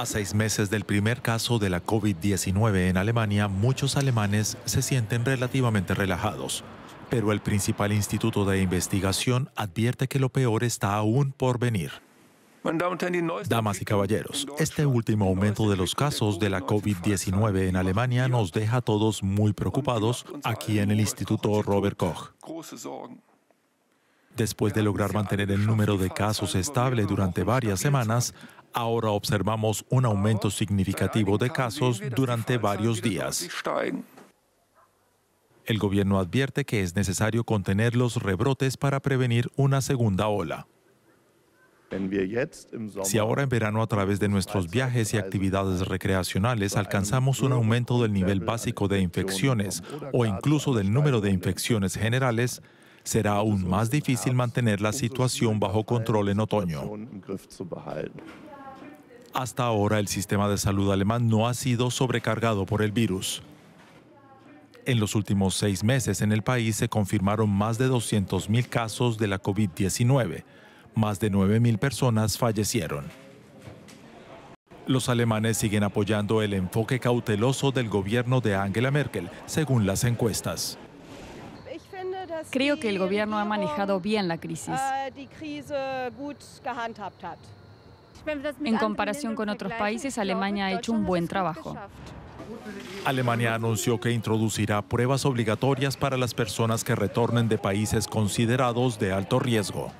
A seis meses del primer caso de la COVID-19 en Alemania, muchos alemanes se sienten relativamente relajados. Pero el principal instituto de investigación advierte que lo peor está aún por venir. Damas y caballeros, este último aumento de los casos de la COVID-19 en Alemania nos deja a todos muy preocupados aquí en el Instituto Robert Koch. Después de lograr mantener el número de casos estable durante varias semanas, Ahora observamos un aumento ah, significativo de casos durante varios días. El gobierno advierte que es necesario contener los rebrotes para prevenir una segunda ola. Si ahora en verano a través de nuestros viajes y actividades recreacionales alcanzamos un aumento del nivel básico de infecciones o incluso del número de infecciones generales, será aún más difícil mantener la um situación bajo control en otoño. Hasta ahora el sistema de salud alemán no ha sido sobrecargado por el virus. En los últimos seis meses en el país se confirmaron más de 200.000 casos de la COVID-19. Más de 9.000 personas fallecieron. Los alemanes siguen apoyando el enfoque cauteloso del gobierno de Angela Merkel, según las encuestas. Creo que el gobierno ha manejado bien la crisis. Ah, en comparación con otros países, Alemania ha hecho un buen trabajo. Alemania anunció que introducirá pruebas obligatorias para las personas que retornen de países considerados de alto riesgo.